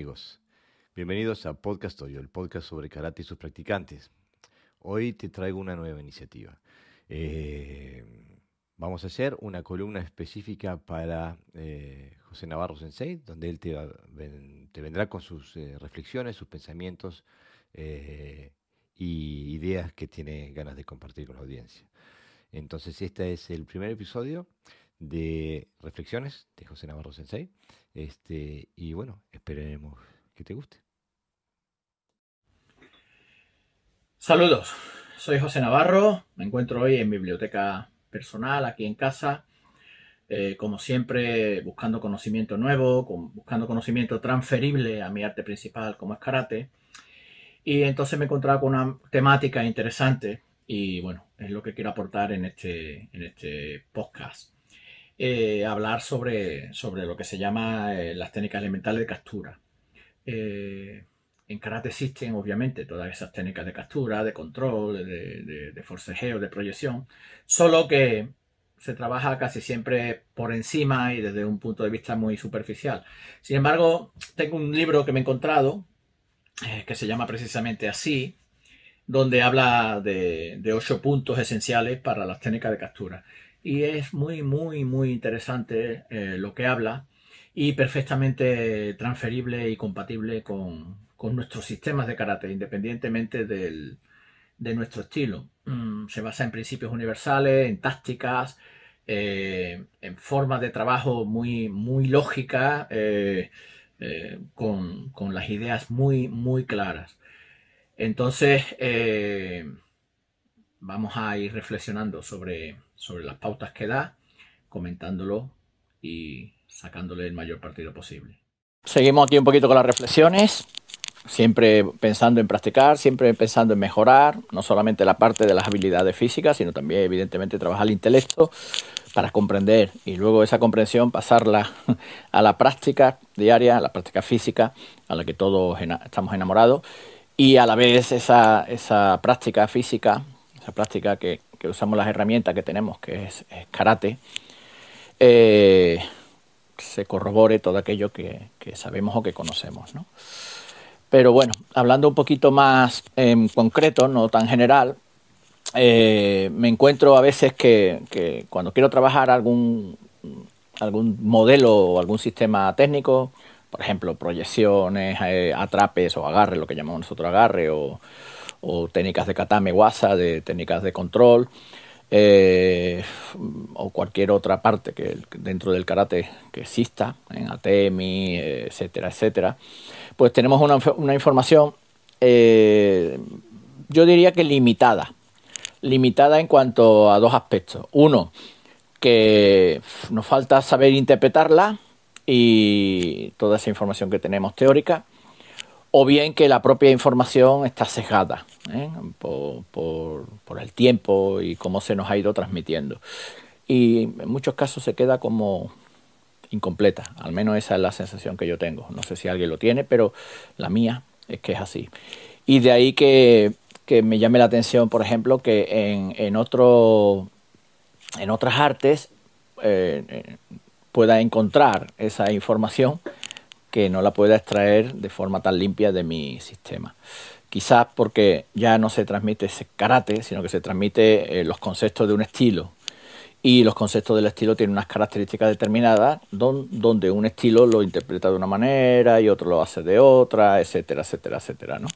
amigos. Bienvenidos a Podcast Toyo, el podcast sobre karate y sus practicantes. Hoy te traigo una nueva iniciativa. Eh, vamos a hacer una columna específica para eh, José Navarro Sensei, donde él te, vendrá con sus eh, reflexiones, sus pensamientos y ideas que tiene ganas de compartir con la audiencia. Entonces, este es el primer episodio de Reflexiones de José Navarro Sensei. Este, y bueno, esperemos que te guste. Saludos, soy José Navarro, me encuentro hoy en mi biblioteca personal, aquí en casa, eh, como siempre buscando conocimiento nuevo, buscando conocimiento transferible a mi arte principal como es karate. Y entonces me he encontrado con una temática interesante y bueno, es lo que quiero aportar en este, este podcast. Eh, hablar sobre, sobre lo que se llama eh, las técnicas elementales de captura. Eh, en karate existen, obviamente, todas esas técnicas de captura, de control, de, forcejeo, de proyección, solo que se trabaja casi siempre por encima y desde un punto de vista muy superficial. Sin embargo, tengo un libro que me he encontrado, que se llama precisamente así, donde habla de, de ocho puntos esenciales para las técnicas de captura y es muy, muy, muy interesante eh, lo que habla y perfectamente transferible y compatible con, con nuestros sistemas de carácter, independientemente del, de nuestro estilo. Mm, se basa en principios universales, en tácticas, eh, en formas de trabajo muy, muy lógicas, eh, con, con, las ideas muy, muy claras. Entonces, vamos a ir reflexionando sobre, sobre las pautas que da, comentándolo y sacándole el mayor partido posible. Seguimos aquí un poquito con las reflexiones, siempre pensando en practicar, siempre pensando en mejorar, no solamente la parte de las habilidades físicas, sino también evidentemente trabajar el intelecto para comprender y luego esa comprensión pasarla a la práctica diaria, a la práctica física, a la que todos estamos enamorados, y a la vez esa, esa práctica física esa práctica que, usamos las herramientas que tenemos, que es, karate, eh, se corrobore todo aquello que, sabemos o que conocemos. Pero bueno, hablando un poquito más en concreto, no tan general, eh, me encuentro a veces que, cuando quiero trabajar algún, algún modelo o algún sistema técnico, por ejemplo, proyecciones, eh, atrapes o agarre lo que llamamos nosotros agarre, o, o técnicas de katame, wasa, de técnicas de control, eh, o cualquier otra parte que dentro del karate que exista, en ATEMI, eh, etcétera, etcétera, pues tenemos una, una información, eh, yo diría que limitada, limitada en cuanto a dos aspectos. Uno, que nos falta saber interpretarla y toda esa información que tenemos teórica o bien que la propia información está sesgada ¿eh? por, el tiempo y cómo se nos ha ido transmitiendo. Y en muchos casos se queda como incompleta, al menos esa es la sensación que yo tengo. No sé si alguien lo tiene, pero la mía es que es así. Y de ahí que, me llame la atención, por ejemplo, que en, en, otro, en otras artes eh, eh, pueda encontrar esa información que no la pueda extraer de forma tan limpia de mi sistema. Quizás porque ya no se transmite ese karate, sino que se transmite eh, los conceptos de un estilo. Y los conceptos del estilo tienen unas características determinadas donde un estilo lo interpreta de una manera y otro lo hace de otra, etcétera, etcétera, etcétera. ¿no?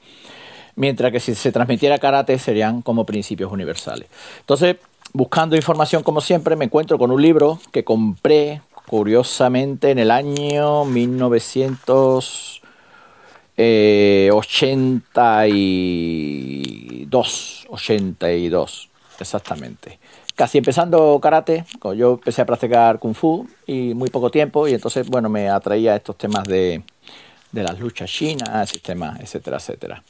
Mientras que si se transmitiera karate serían como principios universales. Entonces, buscando información como siempre, me encuentro con un libro que compré curiosamente en el año 1982, 82, exactamente. Casi empezando karate, yo empecé a practicar kung fu y muy poco tiempo y entonces bueno me atraía estos temas de, las luchas chinas, etcétera, etcétera.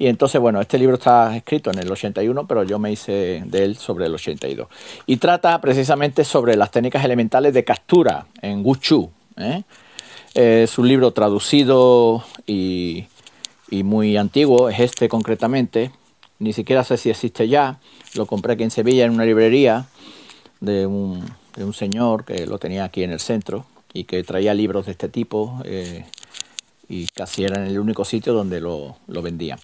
Y entonces, bueno, este libro está escrito en el 81, pero yo me hice de él sobre el 82. Y trata precisamente sobre las técnicas elementales de captura en Guchu. ¿eh? Eh, es un libro traducido y, muy antiguo, es este concretamente. Ni siquiera sé si existe ya. Lo compré aquí en Sevilla en una librería de un, de un señor que lo tenía aquí en el centro y que traía libros de este tipo. Eh, y casi era el único sitio donde lo, lo vendían.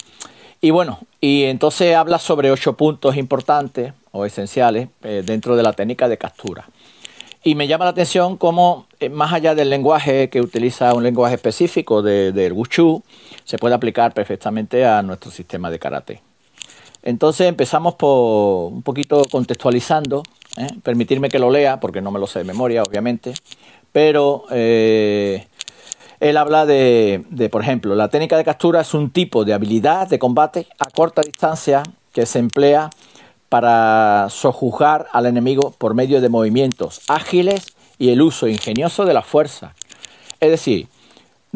Y bueno, y entonces habla sobre ocho puntos importantes o esenciales eh, dentro de la técnica de captura. Y me llama la atención cómo, eh, más allá del lenguaje que utiliza un lenguaje específico del de, se puede aplicar perfectamente a nuestro sistema de karate. Entonces empezamos por un poquito contextualizando, ¿eh? permitirme que lo lea, porque no me lo sé de memoria, obviamente, pero él habla de, de, por ejemplo, la técnica de captura es un tipo de habilidad de combate a corta distancia que se emplea para sojuzgar al enemigo por medio de movimientos ágiles y el uso ingenioso de la fuerza. Es decir,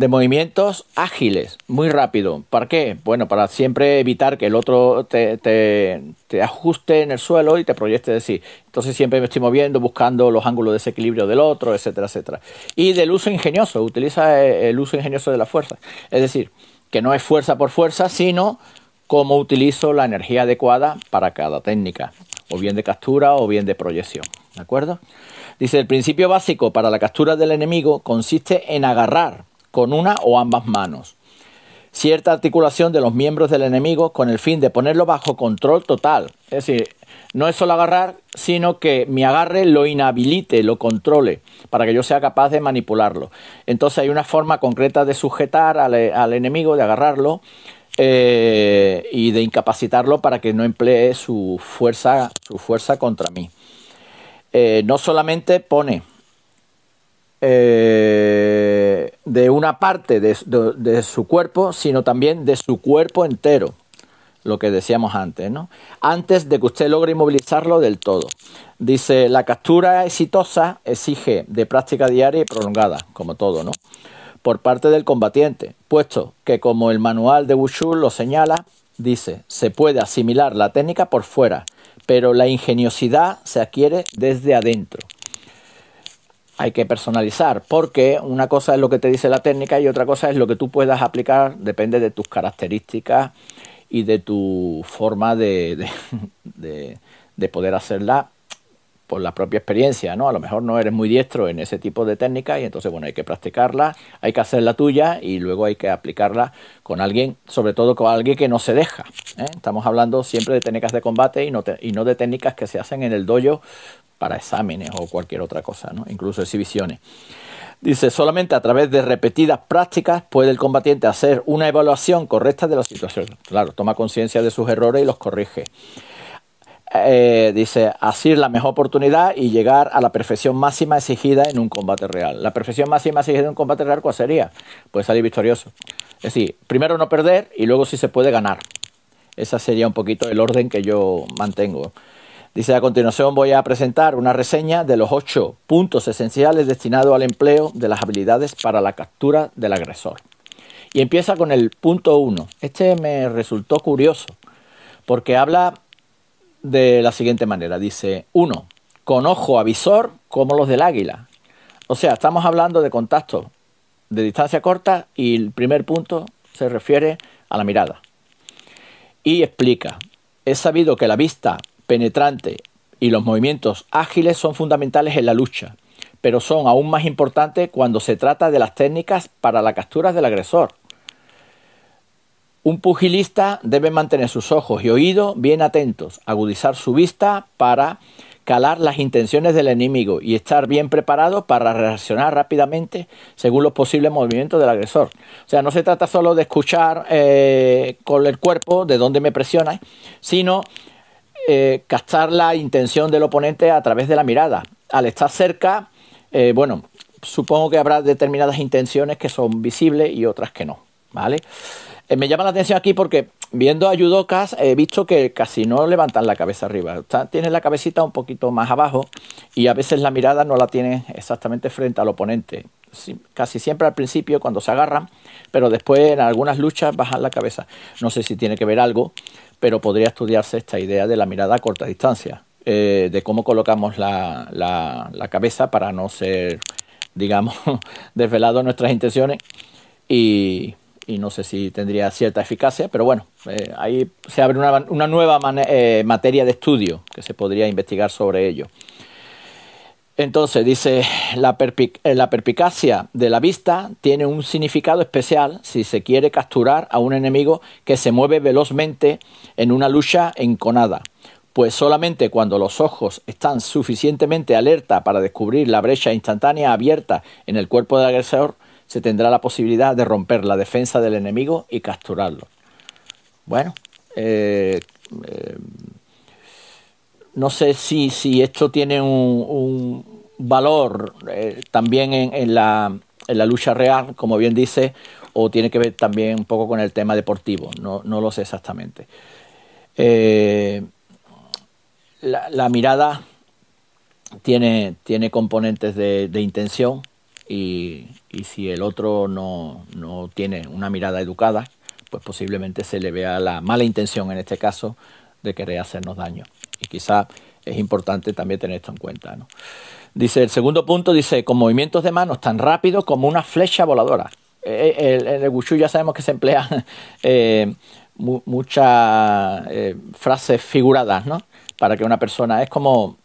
de movimientos ágiles, muy rápido. ¿Para qué? Bueno, para siempre evitar que el otro te, ajuste en el suelo y te proyecte de sí. Entonces siempre me estoy moviendo, buscando los ángulos de desequilibrio del otro, etcétera, etcétera. Y del uso ingenioso, utiliza eh, el uso ingenioso de la fuerza. Es decir, que no es fuerza por fuerza, sino cómo utilizo la energía adecuada para cada técnica, o bien de captura o bien de proyección. ¿De acuerdo? Dice, el principio básico para la captura del enemigo consiste en agarrar con una o ambas manos. Cierta articulación de los miembros del enemigo con el fin de ponerlo bajo control total. Es decir, no es solo agarrar, sino que mi agarre lo inhabilite, lo controle, para que yo sea capaz de manipularlo. Entonces hay una forma concreta de sujetar al, enemigo, de agarrarlo eh, y de incapacitarlo para que no emplee su fuerza, su fuerza contra mí. Eh, no solamente pone eh, de una parte de, su cuerpo, sino también de su cuerpo entero lo que decíamos antes, ¿no? Antes de que usted logre inmovilizarlo del todo. Dice, la captura exitosa exige de práctica diaria y prolongada, como todo, ¿no? Por parte del combatiente, puesto que como el manual de Wushu lo señala, dice, se puede asimilar la técnica por fuera, pero la ingeniosidad se adquiere desde adentro hay que personalizar, porque una cosa es lo que te dice la técnica y otra cosa es lo que tú puedas aplicar, depende de tus características y de tu forma de, de, poder hacerla por la propia experiencia, ¿no? A lo mejor no eres muy diestro en ese tipo de técnica y entonces, bueno, hay que practicarla, hay que hacer la tuya y luego hay que aplicarla con alguien, sobre todo con alguien que no se deja. ¿eh? Estamos hablando siempre de técnicas de combate y no, y no de técnicas que se hacen en el dojo para exámenes o cualquier otra cosa, ¿no? incluso exhibiciones. Dice, solamente a través de repetidas prácticas puede el combatiente hacer una evaluación correcta de la situación. Claro, toma conciencia de sus errores y los corrige. Eh, dice, así la mejor oportunidad y llegar a la perfección máxima exigida en un combate real. ¿La perfección máxima exigida en un combate real cuál sería? Pues salir victorioso. Es decir, primero no perder y luego si se puede ganar. Ese sería un poquito el orden que yo mantengo. Dice a continuación voy a presentar una reseña de los ocho puntos esenciales destinados al empleo de las habilidades para la captura del agresor. Y empieza con el punto 1. Este me resultó curioso porque habla de la siguiente manera. Dice uno, Con ojo avisor como los del águila. O sea, estamos hablando de contacto de distancia corta y el primer punto se refiere a la mirada. Y explica, es sabido que la vista penetrante y los movimientos ágiles son fundamentales en la lucha, pero son aún más importantes cuando se trata de las técnicas para la captura del agresor. Un pugilista debe mantener sus ojos y oídos bien atentos, agudizar su vista para calar las intenciones del enemigo y estar bien preparado para reaccionar rápidamente según los posibles movimientos del agresor. O sea, no se trata solo de escuchar eh, con el cuerpo de dónde me presiona, sino eh, captar la intención del oponente a través de la mirada. Al estar cerca, eh, bueno, supongo que habrá determinadas intenciones que son visibles y otras que no, ¿vale? Eh, me llama la atención aquí porque viendo a Yudokas he visto que casi no levantan la cabeza arriba, tiene tienen la cabecita un poquito más abajo y a veces la mirada no la tienen exactamente frente al oponente. casi siempre al principio cuando se agarran, pero después en algunas luchas bajan la cabeza. No sé si tiene que ver algo pero podría estudiarse esta idea de la mirada a corta distancia, eh, de cómo colocamos la, la, cabeza para no ser, digamos, desvelados nuestras intenciones y, no sé si tendría cierta eficacia, pero bueno, eh, ahí se abre una, una nueva eh, materia de estudio que se podría investigar sobre ello. Entonces dice, eh, la, perpicacia de la vista tiene un significado especial si se quiere capturar a un enemigo que se mueve velozmente en una lucha enconada, pues solamente cuando los ojos están suficientemente alerta para descubrir la brecha instantánea abierta en el cuerpo del agresor, se tendrá la posibilidad de romper la defensa del enemigo y capturarlo. Bueno, eh, eh, no sé si, esto tiene un valor eh, también en, la, lucha real, como bien dice, o tiene que ver también un poco con el tema deportivo, no, lo sé exactamente. Eh, la, mirada tiene, tiene componentes de, intención y, y, si el otro no, no tiene una mirada educada, pues posiblemente se le vea la mala intención en este caso de querer hacernos daño. Y quizá es importante también tener esto en cuenta. ¿no? Dice, el segundo punto dice, con movimientos de manos tan rápido como una flecha voladora. En eh, eh, el, Wushu ya sabemos que se emplean eh, muchas frases figuradas, ¿no? Para que una persona es como,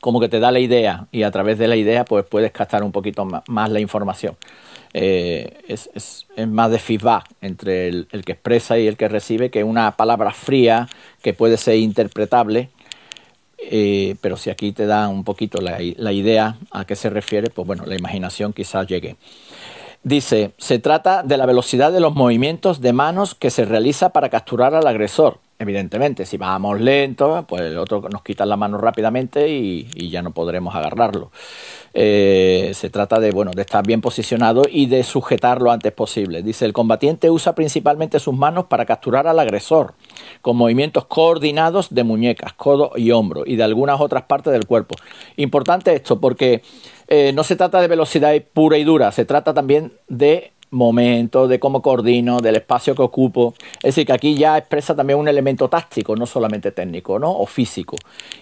como que te da la idea y a través de la idea pues puedes captar un poquito más, la información. es, más de feedback entre el, el que expresa y el que recibe que una palabra fría que puede ser interpretable eh, pero si aquí te da un poquito la, la idea a qué se refiere, pues bueno, la imaginación quizás llegue. Dice, se trata de la velocidad de los movimientos de manos que se realiza para capturar al agresor, Evidentemente, si vamos lento, pues el otro nos quita la mano rápidamente y, ya no podremos agarrarlo. Eh, se trata de, bueno, de estar bien posicionado y de sujetarlo antes posible. Dice, el combatiente usa principalmente sus manos para capturar al agresor, con movimientos coordinados de muñecas, codo y hombro, y de algunas otras partes del cuerpo. Importante esto porque eh, no se trata de velocidad pura y dura, se trata también de momento, de cómo coordino, del espacio que ocupo. Es decir, que aquí ya expresa también un elemento táctico, no solamente técnico, ¿no? O físico.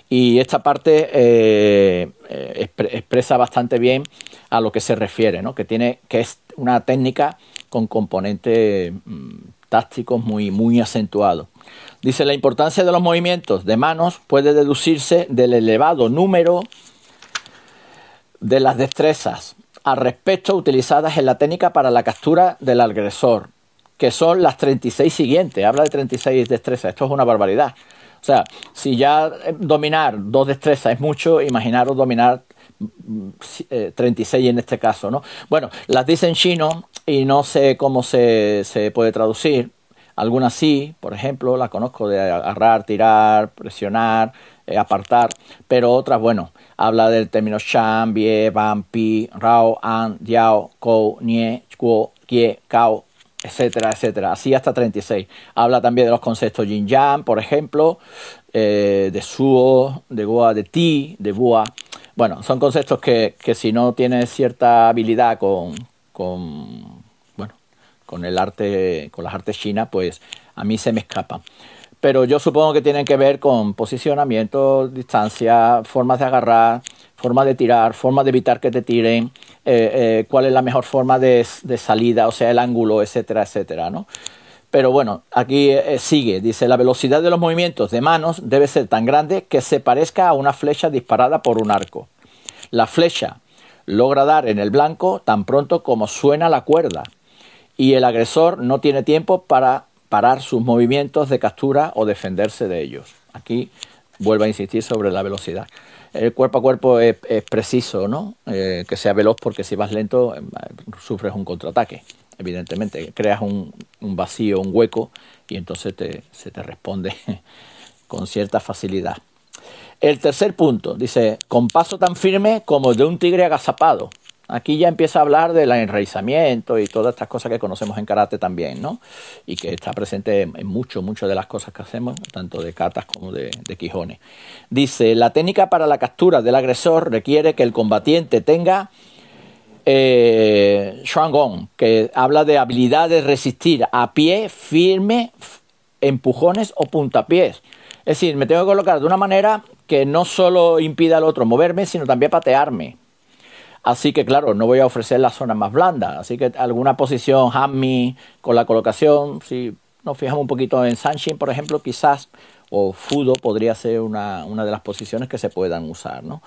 Y esta parte eh, eh, expresa bastante bien a lo que se refiere, ¿no? Que tiene, que es una técnica con componentes mm, tácticos muy, muy acentuados. Dice, la importancia de los movimientos de manos puede deducirse del elevado número de las destrezas al respecto utilizadas en la técnica para la captura del agresor, que son las 36 siguientes. Habla de 36 destrezas, esto es una barbaridad. O sea, si ya eh, dominar dos destrezas es mucho, imaginaros dominar 36 mm, eh, en este caso, ¿no? Bueno, las dicen chino y no sé cómo se, se puede traducir, algunas sí, por ejemplo, las conozco de agarrar, tirar, presionar, eh, apartar, pero otras, bueno, habla del término shan, bie, ban, pi, rao, an, diao, kou, nie, kuo, kie, kao, etcétera, etcétera. Así hasta 36. Habla también de los conceptos yin yang, por ejemplo, eh, de suo, de gua, de ti, de bua. Bueno, son conceptos que, si no tienes cierta habilidad con con el arte, con las artes chinas, pues a mí se me escapa. Pero yo supongo que tienen que ver con posicionamiento, distancia, formas de agarrar, formas de tirar, formas de evitar que te tiren, eh, eh, cuál es la mejor forma de, salida, o sea, el ángulo, etcétera, etcétera, ¿no? Pero bueno, aquí eh, sigue, dice, la velocidad de los movimientos de manos debe ser tan grande que se parezca a una flecha disparada por un arco. La flecha logra dar en el blanco tan pronto como suena la cuerda y el agresor no tiene tiempo para parar sus movimientos de captura o defenderse de ellos. Aquí vuelvo a insistir sobre la velocidad. El cuerpo a cuerpo es, preciso, ¿no? Eh, que sea veloz porque si vas lento eh, sufres un contraataque, evidentemente. Creas un, vacío, un hueco y entonces te, se te responde con cierta facilidad. El tercer punto dice, con paso tan firme como el de un tigre agazapado. Aquí ya empieza a hablar del enraizamiento y todas estas cosas que conocemos en karate también, ¿no? Y que está presente en mucho, muchas de las cosas que hacemos, tanto de cartas como de, quijones. Dice, la técnica para la captura del agresor requiere que el combatiente tenga eh, Shuangong, que habla de habilidad de resistir a pie, firme, empujones o puntapiés. Es decir, me tengo que colocar de una manera que no solo impida al otro moverme, sino también patearme Así que claro, no voy a ofrecer la zona más blanda. Así que alguna posición hammy con la colocación, si nos fijamos un poquito en sunshine, por ejemplo, quizás, o Fudo podría ser una, de las posiciones que se puedan usar. ¿no?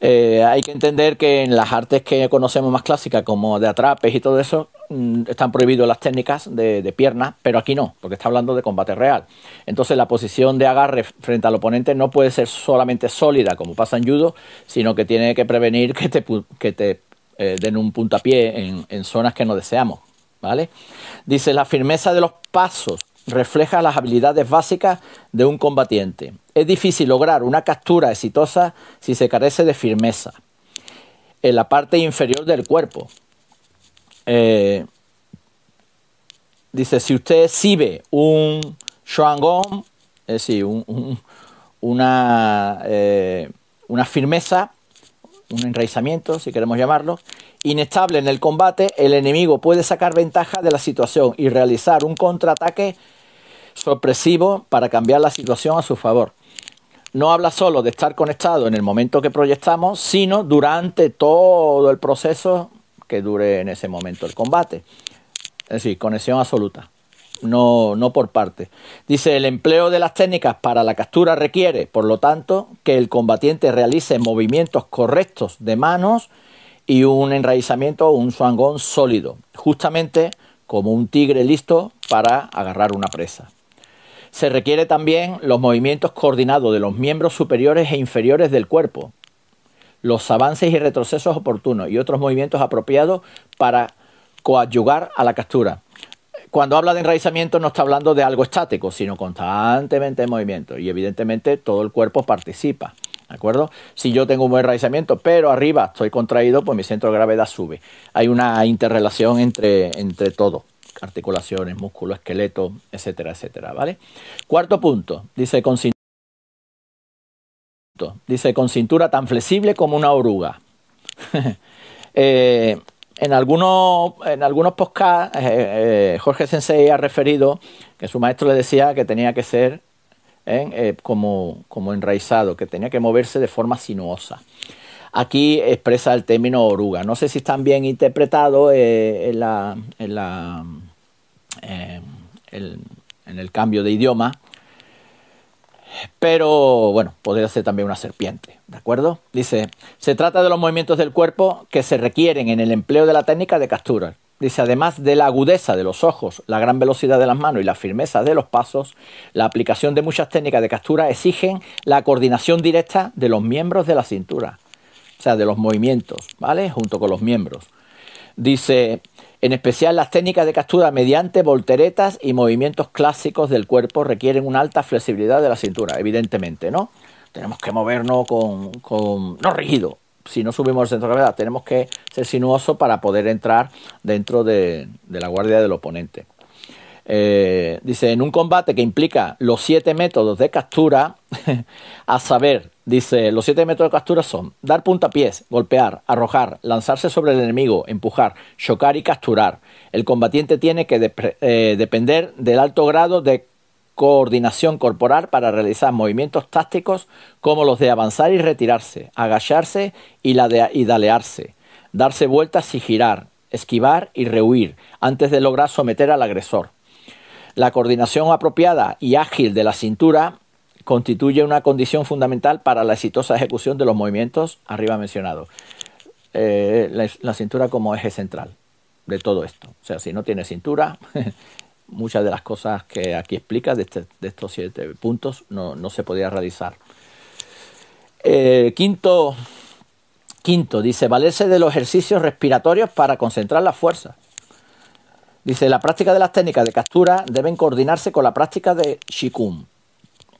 Eh, hay que entender que en las artes que conocemos más clásicas, como de atrapes y todo eso, Mm, están prohibidas las técnicas de, piernas, pero aquí no, porque está hablando de combate real. Entonces la posición de agarre frente al oponente no puede ser solamente sólida, como pasa en judo, sino que tiene que prevenir que te, eh, den un puntapié en, en zonas que no deseamos. ¿vale? Dice, la firmeza de los pasos refleja las habilidades básicas de un combatiente. Es difícil lograr una captura exitosa si se carece de firmeza en la parte inferior del cuerpo. Eh, dice, si usted exhibe un shuangong, es decir, una, eh, una firmeza, un enraizamiento, si queremos llamarlo, inestable en el combate, el enemigo puede sacar ventaja de la situación y realizar un contraataque sorpresivo para cambiar la situación a su favor. No habla solo de estar conectado en el momento que proyectamos, sino durante todo el proceso que dure en ese momento el combate. Es eh, decir, conexión absoluta, no, no por parte. Dice, el empleo de las técnicas para la captura requiere, por lo tanto, que el combatiente realice movimientos correctos de manos y un enraizamiento o un suangón sólido, justamente como un tigre listo para agarrar una presa. Se requiere también los movimientos coordinados de los miembros superiores e inferiores del cuerpo, los avances y retrocesos oportunos y otros movimientos apropiados para coadyugar a la captura. Cuando habla de enraizamiento no está hablando de algo estático, sino constantemente en movimiento y evidentemente todo el cuerpo participa. ¿De acuerdo? Si yo tengo un buen enraizamiento, pero arriba estoy contraído, pues mi centro de gravedad sube. Hay una interrelación entre, entre todo articulaciones, músculo, esqueleto, etcétera, etcétera, ¿vale? Cuarto punto, dice con Dice, con cintura tan flexible como una oruga. Eh, en algunos, en algunos podcasts, eh, eh, Jorge Sensei ha referido que su maestro le decía que tenía que ser como, enraizado, que tenía que moverse de forma sinuosa. Aquí expresa el término oruga. No sé si están bien interpretado en, la, en el cambio de idioma pero bueno, podría ser también una serpiente, ¿de acuerdo? Dice, se trata de los movimientos del cuerpo que se requieren en el empleo de la técnica de captura. Dice, además de la agudeza de los ojos, la gran velocidad de las manos y la firmeza de los pasos, la aplicación de muchas técnicas de captura exigen la coordinación directa de los miembros de la cintura, o sea, de los movimientos, ¿vale? Junto con los miembros. Dice, en especial las técnicas de captura mediante volteretas y movimientos clásicos del cuerpo requieren una alta flexibilidad de la cintura, evidentemente, ¿no? Tenemos que movernos con, no rígido. Si no subimos el centro de gravedad, tenemos que ser sinuoso para poder entrar dentro de la guardia del oponente. Eh, dice, en un combate que implica los siete métodos de captura, a saber, dice, los siete métodos de captura son dar puntapiés, golpear, arrojar, lanzarse sobre el enemigo, empujar, chocar y capturar. El combatiente tiene que eh, depender del alto grado de coordinación corporal para realizar movimientos tácticos como los de avanzar y retirarse, agacharse y, la de y darse vueltas y girar, esquivar y rehuir antes de lograr someter al agresor. La coordinación apropiada y ágil de la cintura constituye una condición fundamental para la exitosa ejecución de los movimientos arriba mencionados. Eh, la, cintura como eje central de todo esto. O sea, si no tiene cintura, muchas de las cosas que aquí explica este, de, estos siete puntos no, se podía realizar. Eh, quinto, quinto, dice, valerse de los ejercicios respiratorios para concentrar la fuerza. Dice, la práctica de las técnicas de captura deben coordinarse con la práctica de Shikun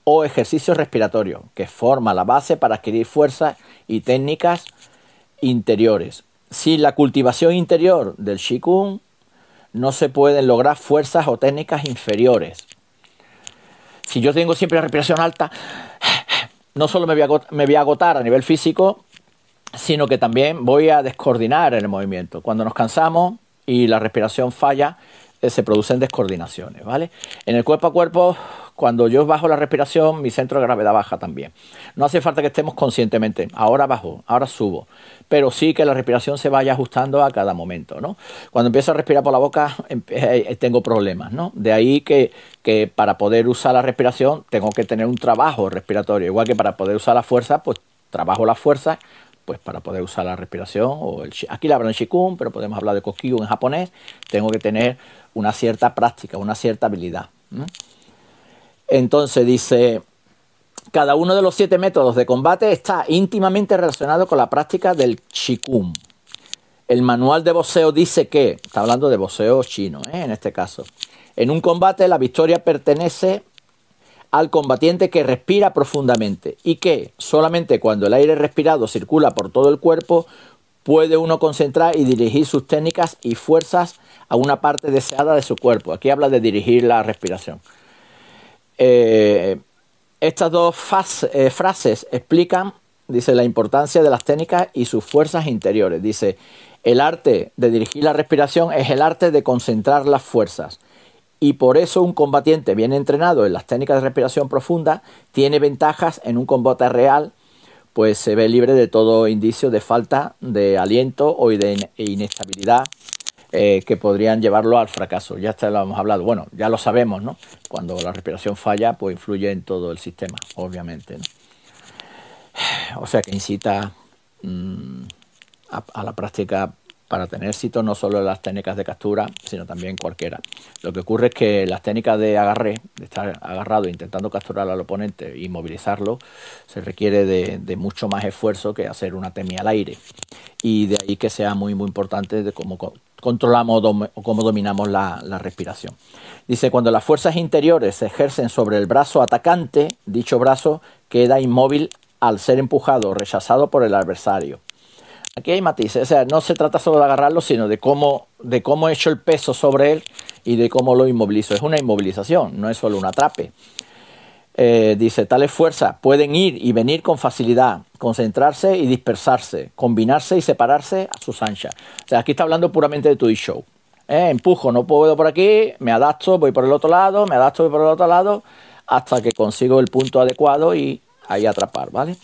o ejercicio respiratorio, que forma la base para adquirir fuerzas y técnicas interiores. Sin la cultivación interior del Shikun, no se pueden lograr fuerzas o técnicas inferiores. Si yo tengo siempre respiración alta, no solo me voy, a agotar, me voy a agotar a nivel físico, sino que también voy a descoordinar en el movimiento. Cuando nos cansamos, y la respiración falla, eh, se producen descoordinaciones, ¿vale? En el cuerpo a cuerpo, cuando yo bajo la respiración, mi centro de gravedad baja también. No hace falta que estemos conscientemente, ahora bajo, ahora subo, pero sí que la respiración se vaya ajustando a cada momento, ¿no? Cuando empiezo a respirar por la boca, eh, eh, tengo problemas, ¿no? De ahí que, que para poder usar la respiración tengo que tener un trabajo respiratorio, igual que para poder usar la fuerza, pues trabajo la fuerza pues para poder usar la respiración. O el, aquí la hablan shikun, pero podemos hablar de kokyu en japonés. Tengo que tener una cierta práctica, una cierta habilidad. Entonces dice, cada uno de los siete métodos de combate está íntimamente relacionado con la práctica del shikun. El manual de boxeo dice que, está hablando de boxeo chino, ¿eh? en este caso, en un combate la victoria pertenece al combatiente que respira profundamente y que solamente cuando el aire respirado circula por todo el cuerpo puede uno concentrar y dirigir sus técnicas y fuerzas a una parte deseada de su cuerpo. Aquí habla de dirigir la respiración. Eh, estas dos eh, frases explican, dice, la importancia de las técnicas y sus fuerzas interiores. Dice, el arte de dirigir la respiración es el arte de concentrar las fuerzas y por eso un combatiente bien entrenado en las técnicas de respiración profunda tiene ventajas en un combate real, pues se ve libre de todo indicio de falta de aliento o de inestabilidad eh, que podrían llevarlo al fracaso. Ya lo hemos hablado. Bueno, ya lo sabemos, ¿no? Cuando la respiración falla, pues influye en todo el sistema, obviamente. O sea que incita mm, a, a la práctica para tener éxito no solo las técnicas de captura, sino también cualquiera. Lo que ocurre es que las técnicas de agarre, de estar agarrado intentando capturar al oponente y movilizarlo, se requiere de, mucho más esfuerzo que hacer una temia al aire. Y de ahí que sea muy, muy importante de cómo controlamos o cómo dominamos la, la respiración. Dice, cuando las fuerzas interiores se ejercen sobre el brazo atacante, dicho brazo queda inmóvil al ser empujado o rechazado por el adversario aquí hay matices, o sea, no se trata solo de agarrarlo, sino de cómo, de cómo hecho el peso sobre él y de cómo lo inmovilizo. Es una inmovilización, no es solo un atrape. Eh, dice, tales fuerzas pueden ir y venir con facilidad, concentrarse y dispersarse, combinarse y separarse a sus anchas. O sea, aquí está hablando puramente de tu show. Eh, empujo, no puedo por aquí, me adapto, voy por el otro lado, me adapto, voy por el otro lado, hasta que consigo el punto adecuado y ahí atrapar, ¿vale?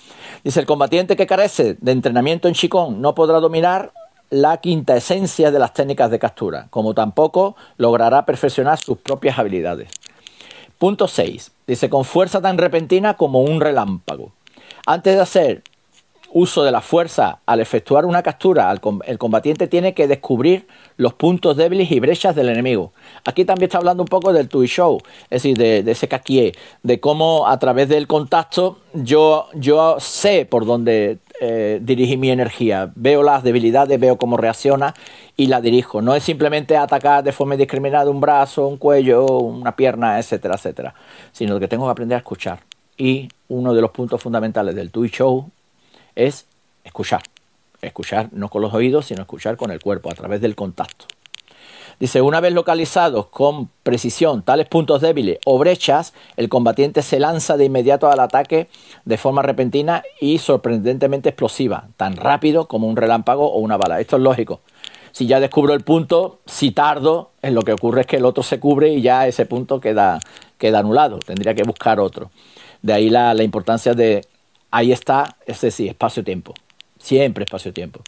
Dice, el combatiente que carece de entrenamiento en Chicón no podrá dominar la quinta esencia de las técnicas de captura, como tampoco logrará perfeccionar sus propias habilidades. Punto 6. Dice, con fuerza tan repentina como un relámpago. Antes de hacer uso de la fuerza al efectuar una captura, el combatiente tiene que descubrir los puntos débiles y brechas del enemigo. Aquí también está hablando un poco del tui show, es decir, de, ese caquié, de cómo a través del contacto yo, yo sé por dónde eh, mi energía, veo las debilidades, veo cómo reacciona y la dirijo. No es simplemente atacar de forma indiscriminada un brazo, un cuello, una pierna, etcétera, etcétera, sino que tengo que aprender a escuchar. Y uno de los puntos fundamentales del Tui Show es escuchar. Escuchar no con los oídos, sino escuchar con el cuerpo, a través del contacto. Dice, una vez localizados con precisión tales puntos débiles o brechas, el combatiente se lanza de inmediato al ataque de forma repentina y sorprendentemente explosiva, tan rápido como un relámpago o una bala. Esto es lógico. Si ya descubro el punto, si tardo, en lo que ocurre es que el otro se cubre y ya ese punto queda, queda anulado. Tendría que buscar otro. De ahí la, la importancia de ahí está, es decir, espacio-tiempo. Siempre espacio-tiempo.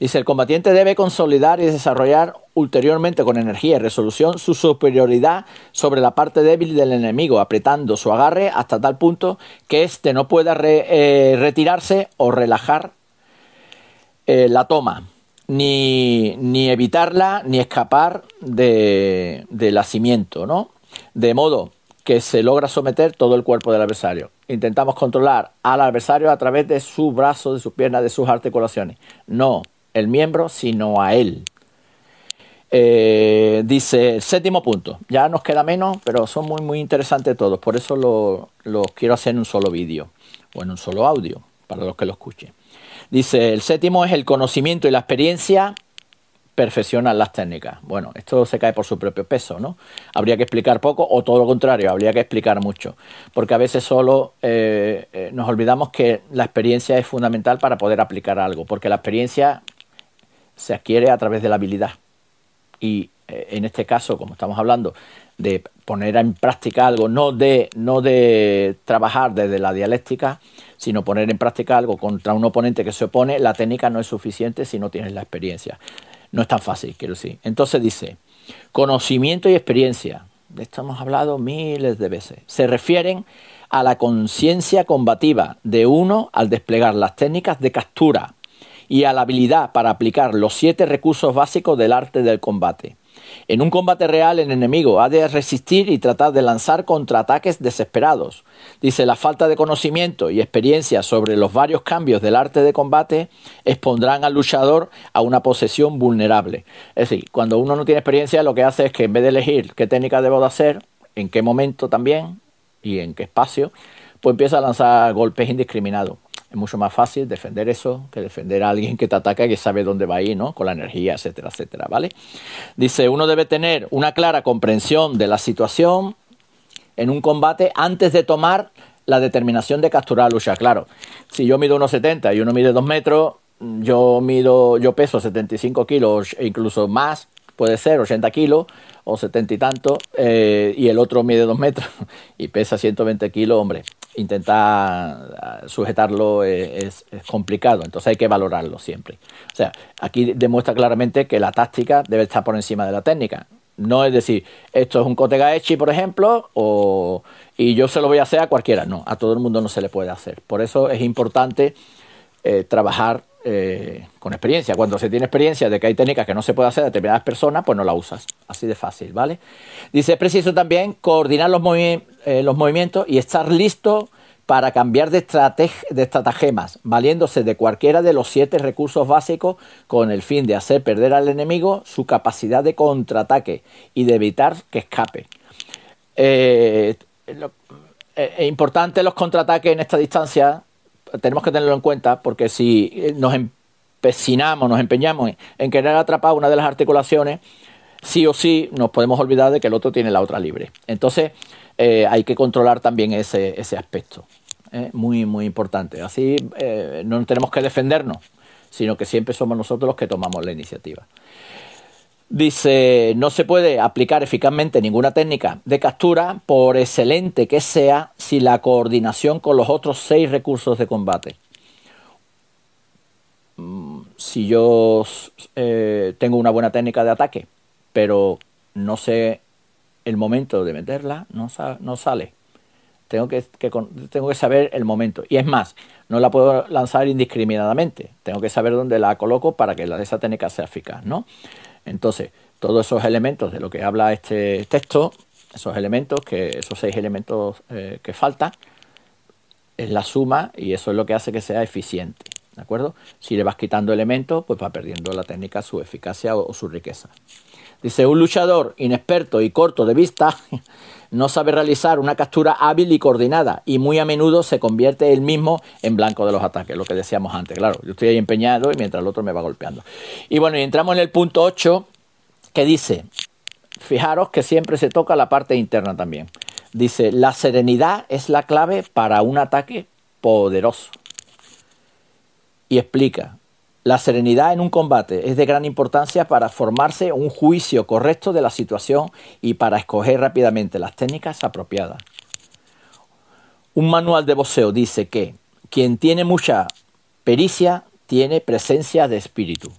Dice, el combatiente debe consolidar y desarrollar ulteriormente con energía y resolución su superioridad sobre la parte débil del enemigo, apretando su agarre hasta tal punto que éste no pueda eh, retirarse o relajar eh, la toma, ni, evitarla, ni escapar de, del hacimiento, ¿no? De modo que se logra someter todo el cuerpo del adversario. Intentamos controlar al adversario a través de su brazo, de su pierna, de sus articulaciones. No el miembro, sino a él. Dice eh, dice, séptimo punto. Ya nos queda menos, pero son muy, muy interesantes todos. Por eso los lo quiero hacer en un solo vídeo o en un solo audio, para los que lo escuchen. Dice, el séptimo es el conocimiento y la experiencia perfeccionan las técnicas. Bueno, esto se cae por su propio peso, ¿no? Habría que explicar poco o todo lo contrario, habría que explicar mucho, porque a veces solo eh, eh, nos olvidamos que la experiencia es fundamental para poder aplicar algo, porque la experiencia se adquiere a través de la habilidad. Y eh, en este caso, como estamos hablando de poner en práctica algo, no de, no de trabajar desde la dialéctica, sino poner en práctica algo contra un oponente que se opone, la técnica no es suficiente si no tienes la experiencia no es tan fácil, quiero sí. Entonces dice, conocimiento y experiencia, de esto hemos hablado miles de veces, se refieren a la conciencia combativa de uno al desplegar las técnicas de captura y a la habilidad para aplicar los siete recursos básicos del arte del combate. En un combate real, el enemigo ha de resistir y tratar de lanzar contraataques desesperados. Dice, la falta de conocimiento y experiencia sobre los varios cambios del arte de combate expondrán al luchador a una posesión vulnerable. Es decir, cuando uno no tiene experiencia, lo que hace es que en vez de elegir qué técnica debo de hacer, en qué momento también y en qué espacio, pues empieza a lanzar golpes indiscriminados mucho más fácil defender eso que defender a alguien que te ataca que sabe dónde va a ir, ¿no? Con la energía, etcétera, etcétera, ¿vale? Dice, uno debe tener una clara comprensión de la situación en un combate antes de tomar la determinación de capturar a lucha. Claro, si yo mido 1,70 y uno mide 2 metros, yo mido, yo peso 75 kilos e incluso más, puede ser 80 kilos o 70 y tanto, eh, y el otro mide 2 metros y pesa 120 kilos, hombre, intentar ah, sujetarlo es, complicado, entonces hay que valorarlo siempre. O sea, aquí demuestra claramente que la táctica debe estar por encima de la técnica. No es decir, esto es un Kotegaechi, por ejemplo, o, y yo se lo voy a hacer a cualquiera. No, a todo el mundo no se le puede hacer. Por eso es importante eh, trabajar eh, con experiencia. Cuando se tiene experiencia de que hay técnicas que no se puede hacer a determinadas personas, pues no la usas. Así de fácil, ¿vale? Dice, es preciso también coordinar los movimientos eh, los movimientos y estar listo para cambiar de, de estratagemas, valiéndose de cualquiera de los siete recursos básicos con el fin de hacer perder al enemigo su capacidad de contraataque y de evitar que escape. Eh, eh, es importante los contraataques en esta distancia, tenemos que tenerlo en cuenta porque si nos empecinamos, nos empeñamos en querer atrapar una de las articulaciones, sí o sí nos podemos olvidar de que el otro tiene la otra libre. Entonces, eh, hay que controlar también ese, aspecto. ¿eh? muy, muy importante. Así eh, no tenemos que defendernos, sino que siempre somos nosotros los que tomamos la iniciativa. Dice, no se puede aplicar eficazmente ninguna técnica de captura, por excelente que sea, si la coordinación con los otros seis recursos de combate. Mm, si yo tengo una buena técnica de ataque, pero no sé el momento de meterla no, no sale. Tengo que, tengo que saber el momento. Y es más, no la puedo lanzar indiscriminadamente. Tengo que saber dónde la coloco para que la, esa técnica sea eficaz, ¿no? Entonces, todos esos elementos de lo que habla este texto, esos elementos, que esos seis elementos eh, que faltan, es la suma y eso es lo que hace que sea eficiente. ¿De acuerdo? Si le vas quitando elementos, pues va perdiendo la técnica su eficacia o su riqueza. Dice, un luchador inexperto y corto de vista no sabe realizar una captura hábil y coordinada y muy a menudo se convierte él mismo en blanco de los ataques, lo que decíamos antes. Claro, yo estoy ahí empeñado y mientras el otro me va golpeando. Y bueno, y entramos en el punto 8 que dice, fijaros que siempre se toca la parte interna también. Dice, la serenidad es la clave para un ataque poderoso. Y explica, la serenidad en un combate es de gran importancia para formarse un juicio correcto de la situación y para escoger rápidamente las técnicas apropiadas. Un manual de boxeo dice que quien tiene mucha pericia tiene presencia de espíritu.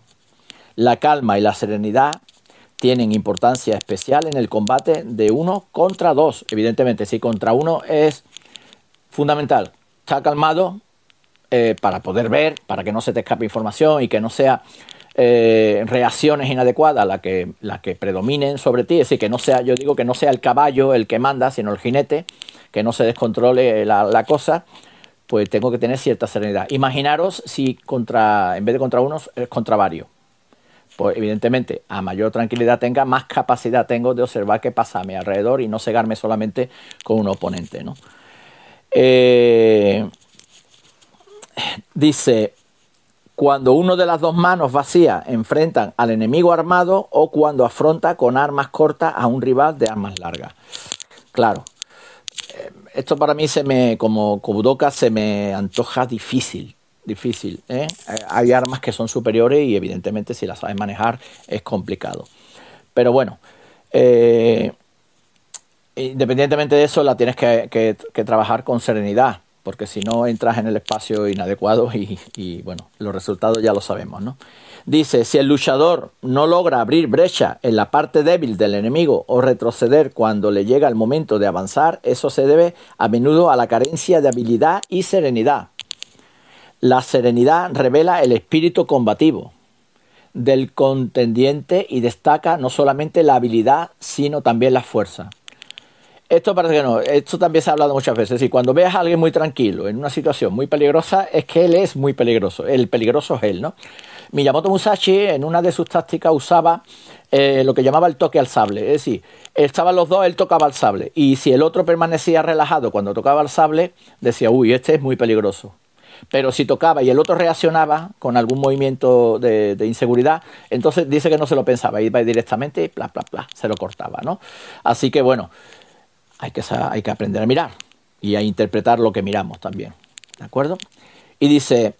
La calma y la serenidad tienen importancia especial en el combate de uno contra dos. Evidentemente, si contra uno es fundamental, está calmado, eh, para poder ver, para que no se te escape información y que no sea eh, reacciones inadecuadas las que, la que predominen sobre ti. Es decir, que no sea, yo digo que no sea el caballo el que manda, sino el jinete, que no se descontrole la, la cosa pues tengo que tener cierta serenidad. Imaginaros si contra, en vez de contra unos, es contra varios. Pues evidentemente, a mayor tranquilidad tenga, más capacidad tengo de observar qué pasa a mi alrededor y no cegarme solamente con un oponente. ¿no? Eh, dice, cuando uno de las dos manos vacías enfrentan al enemigo armado o cuando afronta con armas cortas a un rival de armas largas. Claro, eh, esto para mí se me, como kobudoka, se me antoja difícil, difícil. ¿eh? Eh, hay armas que son superiores y evidentemente si las sabes manejar es complicado. Pero bueno, independientemente de eso, la tienes que, que trabajar con serenidad porque si no entras en el espacio inadecuado y, bueno, los resultados ya lo sabemos, ¿no? Dice, si el luchador no logra abrir brecha en la parte débil del enemigo o retroceder cuando le llega el momento de avanzar, eso se debe a menudo a la carencia de habilidad y serenidad. La serenidad revela el espíritu combativo del contendiente y destaca no solamente la habilidad, sino también la fuerza. Esto parece que no, esto también se ha hablado muchas veces. Y cuando veas a alguien muy tranquilo en una situación muy peligrosa, es que él es muy peligroso. El peligroso es él, ¿no? Miyamoto Musashi, en una de sus tácticas, usaba eh, lo que llamaba el toque al sable. Es decir, estaban los dos, él tocaba al sable. Y si el otro permanecía relajado cuando tocaba al sable, decía, uy, este es muy peligroso. Pero si tocaba y el otro reaccionaba con algún movimiento de, de inseguridad, entonces dice que no se lo pensaba, iba directamente y bla, bla, bla, se lo cortaba, ¿no? Así que bueno hay que, hay que aprender a mirar y a interpretar lo que miramos también. ¿De acuerdo? Y dice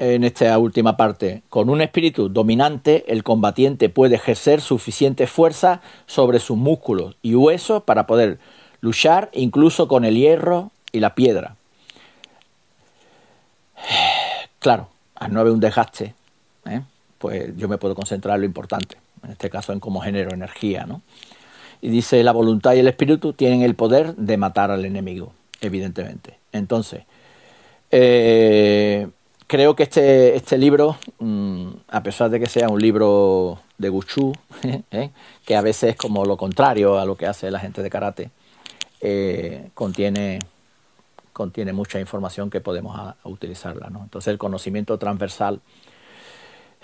en esta última parte, con un espíritu dominante, el combatiente puede ejercer suficiente fuerza sobre sus músculos y huesos para poder luchar incluso con el hierro y la piedra. Claro, al no haber un desgaste, ¿eh? pues yo me puedo concentrar en lo importante, en este caso en cómo genero energía, ¿no? Y dice, la voluntad y el espíritu tienen el poder de matar al enemigo, evidentemente. Entonces, eh, creo que este, este libro, mm, a pesar de que sea un libro de Guchú, ¿eh? que a veces es como lo contrario a lo que hace la gente de karate, eh, contiene, contiene mucha información que podemos utilizarla. ¿no? Entonces el conocimiento transversal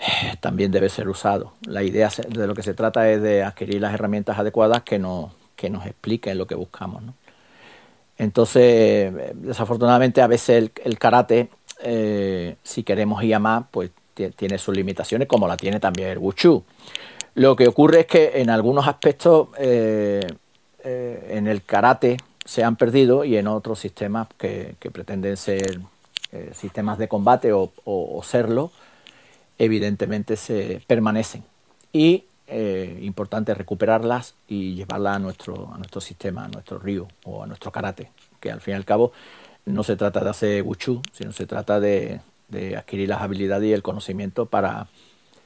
eh, también debe ser usado. La idea de lo que se trata es de adquirir las herramientas adecuadas que nos, expliquen lo que buscamos. Entonces, eh, desafortunadamente, a veces el, karate, eh, si queremos ir a más, pues tiene sus limitaciones, como la tiene también el Wushu. Lo que ocurre es que en algunos aspectos en el karate se han perdido y en otros sistemas que, pretenden ser sistemas de combate o serlo, evidentemente se permanecen. Y eh, importante recuperarlas y llevarlas a nuestro, a nuestro sistema, a nuestro río o a nuestro karate, que al fin y al cabo no se trata de hacer wuchu, sino se trata de, de adquirir las habilidades y el conocimiento para,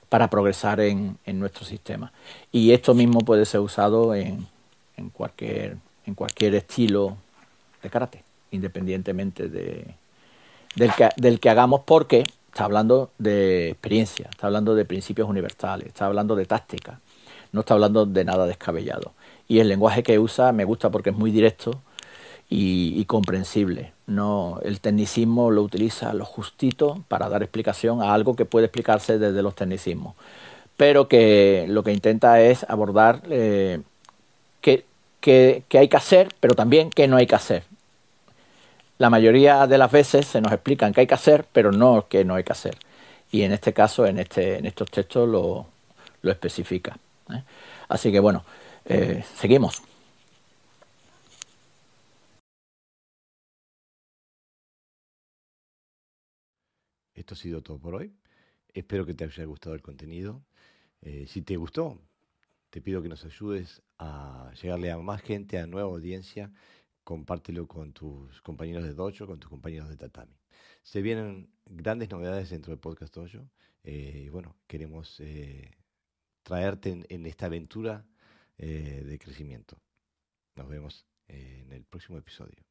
para progresar en, nuestro sistema. Y esto mismo puede ser usado en, en, cualquier, en cualquier estilo de karate, independientemente de, del, que, del que hagamos, porque Está hablando de experiencia, está hablando de principios universales, está hablando de táctica, no está hablando de nada descabellado. Y el lenguaje que usa me gusta porque es muy directo y, comprensible. No, el tecnicismo lo utiliza lo justito para dar explicación a algo que puede explicarse desde los tecnicismos, pero que lo que intenta es abordar eh, qué hay que hacer, pero también qué no hay que hacer la mayoría de las veces se nos explican qué hay que hacer, pero no qué no hay que hacer. Y en este caso, en, este, en estos textos lo, lo especifica. ¿eh? Así que bueno, eh, seguimos. Esto ha sido todo por hoy. Espero que te haya gustado el contenido. Eh, si te gustó, te pido que nos ayudes a llegarle a más gente, a nueva audiencia compártelo con tus compañeros de dojo, con tus compañeros de tatami. Se vienen grandes novedades dentro del podcast dojo eh, y bueno, queremos eh, traerte en, esta aventura eh, de crecimiento. Nos vemos en el próximo episodio.